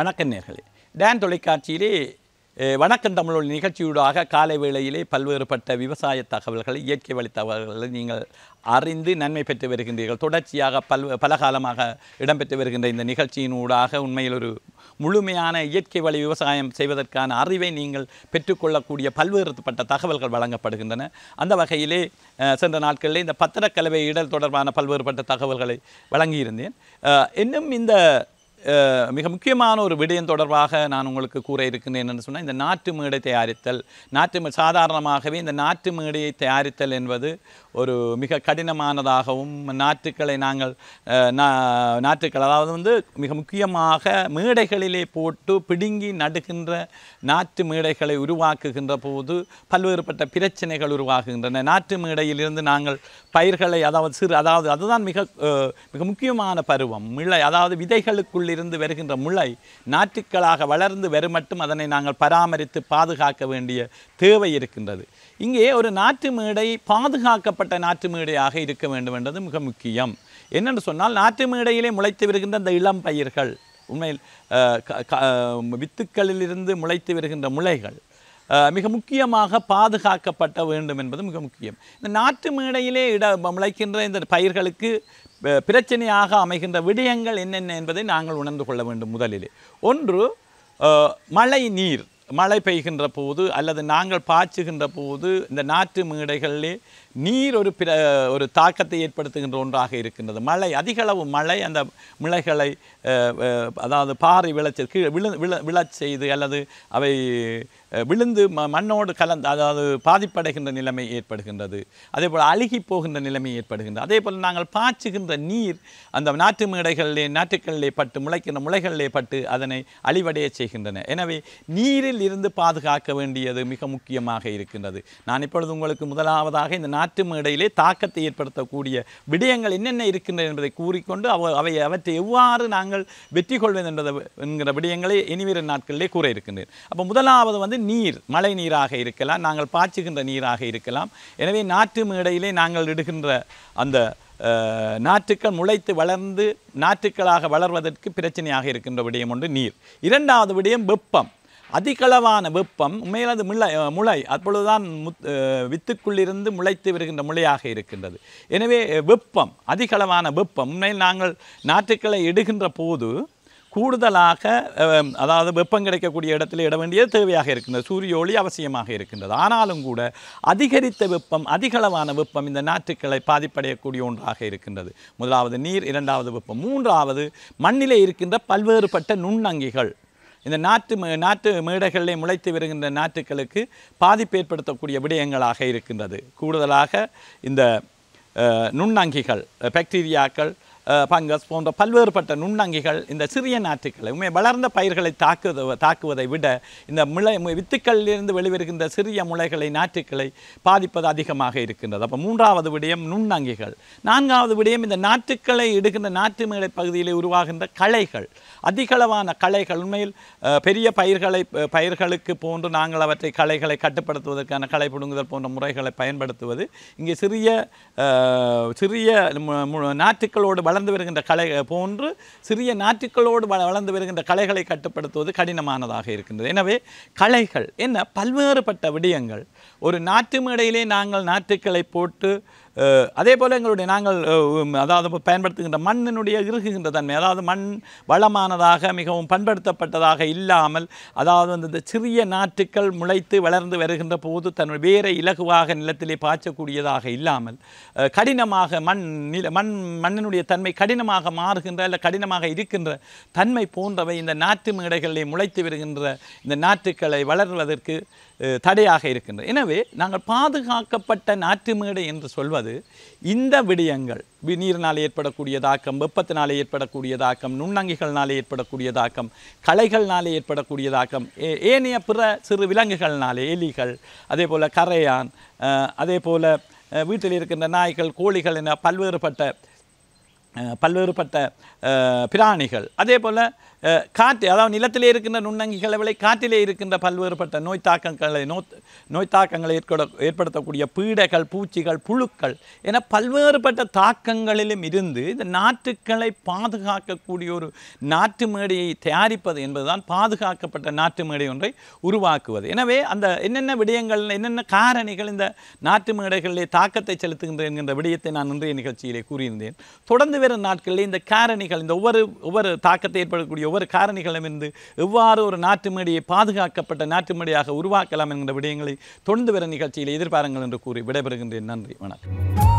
வணக்க நேர்களே டேன் தொலைக்காட்சியிலே வணக்கம் தமிழ் நிகழ்ச்சியூடாக காலை வேளையிலே பல்வேறுபட்ட விவசாய தகவல்களை இயற்கை வழி தகவல்களை நீங்கள் அறிந்து நன்மை பெற்று வருகின்றீர்கள் தொடர்ச்சியாக பல் பல காலமாக இடம்பெற்று வருகின்ற இந்த நிகழ்ச்சியின் ஊடாக உண்மையில் ஒரு முழுமையான இயற்கை வழி விவசாயம் செய்வதற்கான அறிவை நீங்கள் பெற்றுக்கொள்ளக்கூடிய பல்வேறுபட்ட தகவல்கள் வழங்கப்படுகின்றன அந்த வகையிலே சென்ற நாட்களில் இந்த பத்திரக்கலவை இடல் தொடர்பான பல்வேறுபட்ட தகவல்களை வழங்கியிருந்தேன் இன்னும் இந்த மிக முக்கியமான ஒரு விடயம் தொடர்பாக நான் உங்களுக்கு கூற இருக்கின்றேன் என்னென்னு சொன்னால் இந்த நாட்டு மேடை தயாரித்தல் நாட்டு சாதாரணமாகவே இந்த நாட்டு மேடையை தயாரித்தல் என்பது ஒரு மிக கடினமானதாகவும் நாட்டுக்களை நாங்கள் நாட்டுக்கள் அதாவது வந்து மிக முக்கியமாக மேடைகளிலே போட்டு பிடுங்கி நடுகின்ற நாட்டு மேடைகளை உருவாக்குகின்ற போது பல்வேறுபட்ட பிரச்சனைகள் உருவாகுகின்றன நாட்டு மேடையிலிருந்து நாங்கள் பயிர்களை அதாவது சிறு அதாவது அதுதான் மிக மிக முக்கியமான பருவம் மிளை அதாவது விதைகளுக்குள்ளே இருந்து வருகின்ற முளை நாற்றுக்களாக வளர்ந்து வரும் மட்டும் அதனை நாங்கள் பராமரித்து பாதுகாக்க வேண்டிய தேவை இருக்கின்றது இங்கே ஒரு நாற்று மேடை பாதுகாக்கப்பட்ட நாற்று மேடையாக இருக்க வேண்டும் என்றது மிக முக்கியம் என்னென்று சொன்னால் நாற்று மேடையிலே முளைத்து வருகின்ற அந்த இளம் பயிர்கள் உண்மையில் வித்துக்களிலிருந்து முளைத்து வருகின்ற முளைகள் மிக முக்கியமாக பாதுகாக்கப்பட்ட வேண்டும் என்பது மிக முக்கியம் இந்த நாற்று மேடையிலே இட முளைக்கின்ற இந்த பயிர்களுக்கு பிரச்சனையாக அமைகின்ற விடயங்கள் என்னென்ன என்பதை நாங்கள் உணர்ந்து கொள்ள வேண்டும் முதலிலே ஒன்று மழை நீர் மழை பெய்கின்ற போது அல்லது நாங்கள் பாய்ச்சுகின்ற போது இந்த நாற்று மேடைகளிலே நீர் ஒரு பிற ஒரு தாக்கத்தை ஏற்படுத்துகின்ற ஒன்றாக இருக்கின்றது மழை அதிகளவு மழை அந்த மிளைகளை அதாவது பாறை விளைச்சல் கீழே விழு விழ விழச் செய்து அல்லது அவை விழுந்து ம மண்ணோடு கலந்து அதாவது பாதிப்படைகின்ற நிலைமை ஏற்படுகின்றது அதே போல் அழுகி போகின்ற நிலைமை ஏற்படுகின்றது அதே போல் நாங்கள் பாய்ச்சுகின்ற நீர் அந்த நாட்டு மேடைகளிலே நாட்டுக்களிலே பட்டு முளைக்கின்ற முளைகளிலே பட்டு அதனை அழிவடைய செய்கின்றன எனவே நீரில் இருந்து பாதுகாக்க வேண்டியது மிக முக்கியமாக இருக்கின்றது நான் இப்பொழுது உங்களுக்கு முதலாவதாக இந்த மாற்று மேடையிலே தாக்கத்தை ஏற்படுத்தக்கூடிய விடயங்கள் என்னென்ன இருக்கின்றன என்பதை கூறிக்கொண்டு அவ அவை அவற்றை எவ்வாறு நாங்கள் வெற்றி கொள்வது என்பது என்கிற விடயங்களை இனிவரும் நாட்களிலே கூற இருக்கின்றேன் அப்போ முதலாவது வந்து நீர் மழை நீராக இருக்கலாம் நாங்கள் பாய்ச்சுகின்ற நீராக இருக்கலாம் எனவே நாற்று மேடையிலே நாங்கள் இடுகின்ற அந்த நாற்றுக்கள் முளைத்து வளர்ந்து நாற்றுக்களாக வளர்வதற்கு பிரச்சனையாக இருக்கின்ற விடயம் ஒன்று நீர் இரண்டாவது விடயம் வெப்பம் அதிகளவான வெப்பம் உண்மையில் அது முளை முளை அப்பொழுதுதான் முத் வித்துக்குள்ளிருந்து முளைத்து வருகின்ற முளையாக இருக்கின்றது எனவே வெப்பம் அதிகளவான வெப்பம் உண்மையில் நாங்கள் நாற்றுக்களை இடுகின்ற போது கூடுதலாக அதாவது வெப்பம் கிடைக்கக்கூடிய இடத்துல இட வேண்டியது தேவையாக இருக்கின்றது சூரிய ஒளி அவசியமாக இருக்கின்றது ஆனாலும் கூட அதிகரித்த வெப்பம் அதிகளவான வெப்பம் இந்த நாற்றுக்களை பாதிப்படையக்கூடிய ஒன்றாக இருக்கின்றது முதலாவது நீர் இரண்டாவது வெப்பம் மூன்றாவது மண்ணிலே இருக்கின்ற பல்வேறுபட்ட நுண்ணங்கிகள் இந்த நாட்டு நாட்டு மேடைகளில் முளைத்து வருகின்ற நாட்டுகளுக்கு பாதிப்பு ஏற்படுத்தக்கூடிய விடயங்களாக இருக்கின்றது கூடுதலாக இந்த நுண்ணங்கிகள் பாக்டீரியாக்கள் பங்கஸ் போன்ற பல்வேறுபட்ட நுண்ணங்கிகள் இந்த சிறிய நாற்றுக்களை உண்மை வளர்ந்த பயிர்களை தாக்குவதை தாக்குவதை விட இந்த முளை வித்துக்களிலிருந்து வெளிவருகின்ற சிறிய முளைகளை நாற்றுக்களை பாதிப்பது அதிகமாக இருக்கின்றது அப்போ மூன்றாவது விடயம் நுண்ணங்கிகள் நான்காவது விடயம் இந்த நாற்றுக்களை இடுகின்ற நாற்று மேலை பகுதியில் உருவாகின்ற களைகள் அதிகளவான களைகள் உண்மையில் பெரிய பயிர்களை பயிர்களுக்கு போன்று நாங்கள் அவற்றை களைகளை கட்டுப்படுத்துவதற்கான களை பிடுங்குதல் போன்ற முறைகளை பயன்படுத்துவது இங்கே சிறிய சிறிய நாற்றுக்களோடு வளர்ந்து வளர்ந்து வருகின்ற கலை போன்று சிறிய நாற்றுக்களோடு வளர்ந்து வருகின்ற கலைகளை கட்டுப்படுத்துவது கடினமானதாக இருக்கின்றது எனவே கலைகள் என்ன பல்வேறுபட்ட விடயங்கள் ஒரு நாற்று மேடையிலே நாங்கள் நாற்றுக்களை போட்டு அதே போல் எங்களுடைய நாங்கள் அதாவது பயன்படுத்துகின்ற மண்ணினுடைய இருக்குகின்ற தன்மை அதாவது மண் வளமானதாக மிகவும் பண்படுத்தப்பட்டதாக இல்லாமல் அதாவது வந்து இந்த சிறிய நாற்றுக்கள் முளைத்து வளர்ந்து வருகின்ற போது தன்னுடைய வேரை இலகுவாக நிலத்திலே பாய்ச்சக்கூடியதாக இல்லாமல் கடினமாக மண் நில மண் மண்ணினுடைய தன்மை கடினமாக மாறுகின்ற இல்லை கடினமாக இருக்கின்ற தன்மை போன்றவை இந்த நாற்று மேடைகளிலே முளைத்து வருகின்ற இந்த நாற்றுக்களை வளர்வதற்கு தடையாக இருக்கின்றது எனவே நாங்கள் பாதுகாக்கப்பட்ட நாற்று மேடை என்று சொல்வது இந்த விடயங்கள் நீரினால் ஏற்படக்கூடிய தாக்கம் வெப்பத்தினாலே ஏற்படக்கூடிய தாக்கம் நுண்ணங்கிகள்னாலே ஏற்படக்கூடிய தாக்கம் களைகள்னாலே ஏற்படக்கூடிய தாக்கம் ஏனைய பிற சிறு விலங்குகள்னாலே எலிகள் அதே போல் கரையான் அதே போல் வீட்டில் இருக்கின்ற நாய்கள் கோழிகள் என பல்வேறுபட்ட பல்வேறுபட்ட பிராணிகள் அதே போல் காற்று அதாவது நிலத்திலே இருக்கின்ற நுண்ணங்கிகளை விலை காற்றிலே இருக்கின்ற பல்வேறுபட்ட நோய் தாக்கங்களை நோ நோய் தாக்கங்களை ஏற்பட ஏற்படுத்தக்கூடிய பீடைகள் பூச்சிகள் புழுக்கள் என பல்வேறுபட்ட தாக்கங்களிலும் இருந்து இந்த நாற்றுக்களை பாதுகாக்கக்கூடிய ஒரு நாட்டு மேடையை தயாரிப்பது என்பதுதான் பாதுகாக்கப்பட்ட நாட்டு மேடை ஒன்றை உருவாக்குவது எனவே அந்த என்னென்ன விடயங்கள் என்னென்ன காரணிகள் இந்த நாட்டு மேடைகளிலே தாக்கத்தை செலுத்துகின்ற என்கின்ற விடயத்தை நான் இன்றைய நிகழ்ச்சியிலே கூறியிருந்தேன் தொடர்ந்து வரும் நாட்களில் இந்த காரணிகள் இந்த ஒவ்வொரு ஒவ்வொரு தாக்கத்தை ஏற்படக்கூடிய ஒவ்வொரு காரணிகளிடமிருந்து எவ்வாறு ஒரு நாட்டு மேடையை பாதுகாக்கப்பட்ட நாட்டு மேடையாக உருவாக்கலாம் என்கிற விடயங்களை தொடர்ந்து வர நிகழ்ச்சியில் எதிர்பாருங்கள் என்று கூறி விடைபெறுகின்றேன் நன்றி வணக்கம்